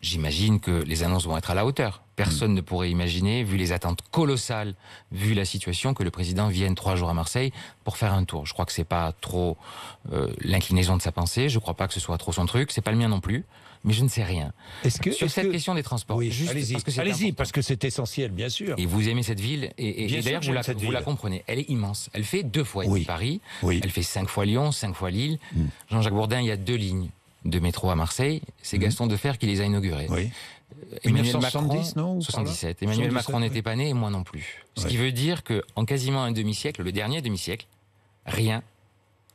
j'imagine que les annonces vont être à la hauteur. Personne hmm. ne pourrait imaginer, vu les attentes colossales, vu la situation, que le président vienne trois jours à Marseille pour faire un tour. Je crois que c'est pas trop euh, l'inclinaison de sa pensée. Je crois pas que ce soit trop son truc. C'est pas le mien non plus. Mais je ne sais rien. Est-ce que, Sur cette question des transports, oui, juste allez-y, parce, que c'est parce que c'est essentiel, bien sûr. Et vous aimez cette ville, et, d'ailleurs vous la, comprenez. Elle est immense. Elle fait deux fois Paris, oui. elle fait cinq fois Lyon, cinq fois Lille. Hmm. Jean-Jacques Bourdin, il y a deux lignes de métro à Marseille, c'est mhm. Gaston Defer qui les a inaugurés. Oui. Euh, Emmanuel 1970, Macron, non 77. Emmanuel Macron n'était pas né et moi non plus. Ce qui veut dire que en quasiment un demi-siècle, le dernier demi-siècle, rien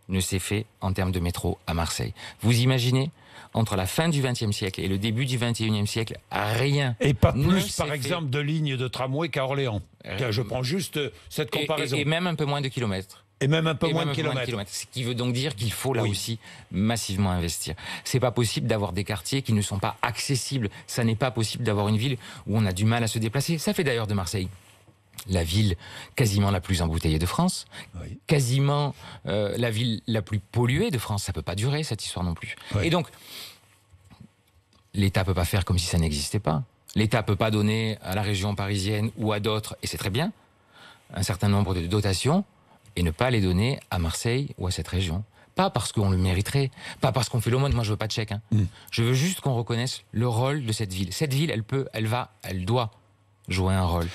ne s'est fait en termes de métro à Marseille. Vous imaginez entre la fin du XXe siècle et le début du XXIe siècle, rien. Et pas plus, par exemple, de lignes de tramway qu'à Orléans. Euh, je prends juste cette comparaison. et même un peu moins de kilomètres. Et même un peu, moins, de kilomètres. Ce qui veut donc dire qu'il faut là aussi massivement investir. C'est pas possible d'avoir des quartiers qui ne sont pas accessibles. Ça n'est pas possible d'avoir une ville où on a du mal à se déplacer. Ça fait d'ailleurs de Marseille la ville quasiment la plus embouteillée de France, quasiment euh, la ville la plus polluée de France. Ça peut pas durer cette histoire non plus. Et donc l'État peut pas faire comme si ça n'existait pas. L'État peut pas donner à la région parisienne ou à d'autres, et c'est très bien, un certain nombre de dotations et ne pas les donner à Marseille ou à cette région. Pas parce qu'on le mériterait, pas parce qu'on fait l'aumône. Moi, je veux pas de chèque. Hein. Mm. Je veux juste qu'on reconnaisse le rôle de cette ville. Cette ville, elle peut, elle va, elle doit jouer un rôle.